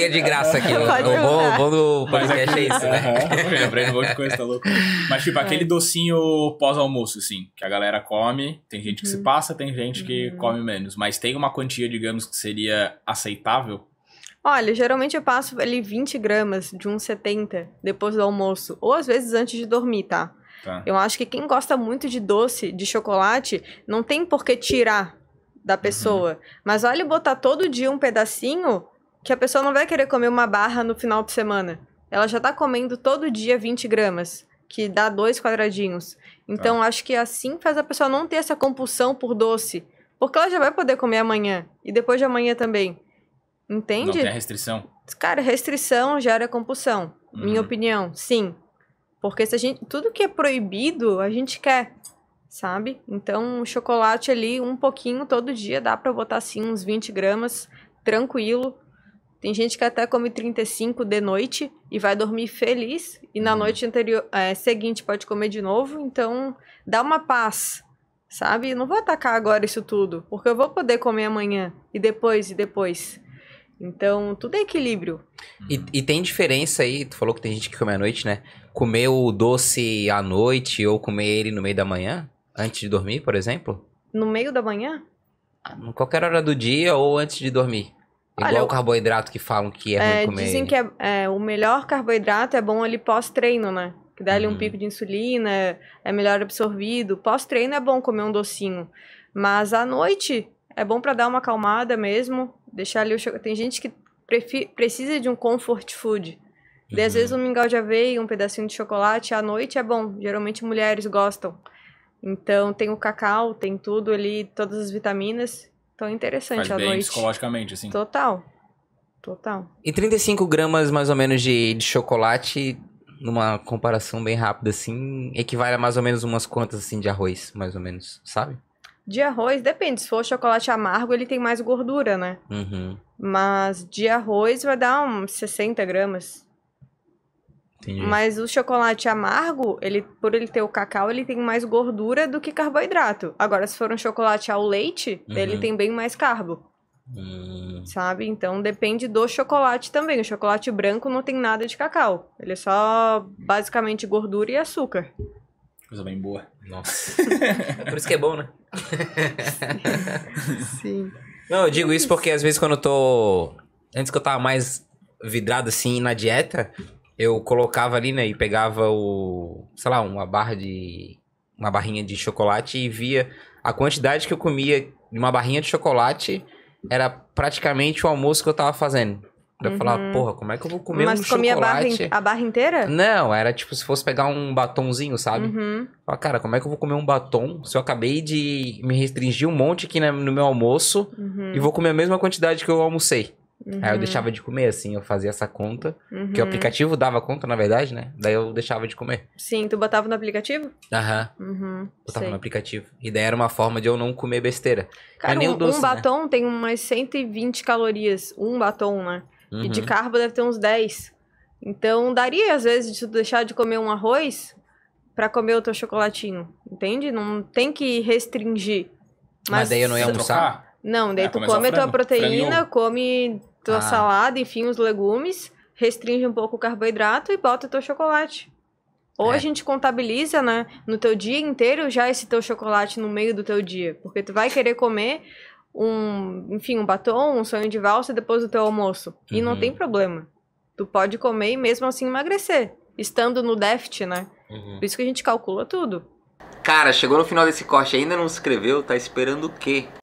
consultoria de graça aqui. o bom, bom do podcast é isso, né? Uhum, um monte de coisa, tá louco. Mas, tipo, é. aquele docinho pós-almoço, assim, que a galera come. Tem gente que se uhum. passa, tem gente que uhum. come menos. Mas tem uma quantia, digamos, que seria aceitável Olha, geralmente eu passo ali 20 gramas de 1,70 depois do almoço, ou às vezes antes de dormir, tá? tá? Eu acho que quem gosta muito de doce, de chocolate, não tem por que tirar da uhum. pessoa. Uhum. Mas olha, botar todo dia um pedacinho que a pessoa não vai querer comer uma barra no final de semana. Ela já tá comendo todo dia 20 gramas, que dá dois quadradinhos. Então, ah. acho que assim faz a pessoa não ter essa compulsão por doce. Porque ela já vai poder comer amanhã e depois de amanhã também. Entende? Não tem restrição. Cara, restrição gera compulsão. Uhum. Minha hum. opinião, sim. Porque se a gente, tudo que é proibido, a gente quer, sabe? Então, chocolate ali, um pouquinho todo dia, dá para botar assim uns 20 gramas, tranquilo. Tem gente que até come 35 de noite e vai dormir feliz, e na uhum. noite anterior, é, seguinte pode comer de novo, então dá uma paz, sabe? Não vou atacar agora isso tudo, porque eu vou poder comer amanhã, e depois, e depois. Então, tudo é equilíbrio. E, e, tem diferença aí, tu falou que tem gente que come à noite, né? Comer o doce à noite ou comer ele no meio da manhã? Antes de dormir, por exemplo? No meio da manhã? Em ah, qualquer hora do dia ou antes de dormir. Igual o carboidrato que falam que é, é ruim comer. Dizem que é, é, o melhor carboidrato é bom ali pós-treino, né? Que dá ali uhum. um pico de insulina, é, é melhor absorvido. Pós-treino é bom comer um docinho. Mas à noite é bom para dar uma acalmada mesmo, deixar ali o chocolate. Tem gente que precisa de um comfort food. Uhum. Daí, às uhum. vezes um mingau de aveia, um pedacinho de chocolate à noite é bom. Geralmente mulheres gostam. Então tem o cacau, tem tudo ali, todas as vitaminas então é interessante Faz à bem noite. psicologicamente, assim. Total. Total. E 35 gramas, mais ou menos, de, de chocolate, numa comparação bem rápida, assim, equivale a mais ou menos umas quantas, assim, de arroz, mais ou menos, sabe? De arroz, depende. Se for chocolate amargo, ele tem mais gordura, né? Uhum. Mas de arroz vai dar uns 60 gramas. Entendi. Mas o chocolate amargo, ele, por ele ter o cacau, ele tem mais gordura do que carboidrato. Agora, se for um chocolate ao leite, uhum. ele tem bem mais carbo. Hum. Sabe? Então depende do chocolate também. O chocolate branco não tem nada de cacau. Ele é só basicamente gordura e açúcar. Coisa bem boa. Nossa. por isso que é bom, né? Sim. Sim. Não, eu digo isso porque às vezes quando eu tô. Antes que eu tava mais vidrado assim na dieta, eu colocava ali, né, e pegava o, sei lá, uma barra de uma barrinha de chocolate e via a quantidade que eu comia de uma barrinha de chocolate era praticamente o almoço que eu tava fazendo. Eu uhum. falava, porra, como é que eu vou comer Mas um comia A barra, a barra inteira? Não, era tipo se fosse pegar um batonzinho, sabe? Uhum. Falava, cara, como é que eu vou comer um batom se eu acabei de me restringir um monte aqui né, no meu almoço uhum. e vou comer a mesma quantidade que eu almocei? Uhum. Aí eu uhum. deixava de comer, assim, eu fazia essa conta, uhum. que o uhum. aplicativo dava conta, na verdade, né? Daí eu deixava de comer. Sim, tu botava no aplicativo? Aham. Uhum, botava sei. no aplicativo. E daí era uma forma de eu não comer besteira. Cara, um, doce, um, né? batom né? tem umas 120 calorias, um batom, né? E de uhum. carbo deve ter uns 10. Então, daria, às vezes, de tu deixar de comer um arroz para comer o teu chocolatinho, entende? Não tem que restringir. Mas, Mas daí eu não ia almoçar? Não, daí é, tu come a tua proteína, come tua ah. salada, enfim, os legumes, restringe um pouco o carboidrato e bota o teu chocolate. Ou é. a gente contabiliza, né, no teu dia inteiro já esse teu chocolate no meio do teu dia, porque tu vai querer comer um, enfim, um batom, um sonho de valsa depois do teu almoço. Uhum. E não tem uhum. problema. Tu pode comer e mesmo assim emagrecer, estando no déficit, né? Uhum. Por isso que a gente calcula tudo. Cara, chegou no final desse corte ainda não se inscreveu, tá esperando o quê?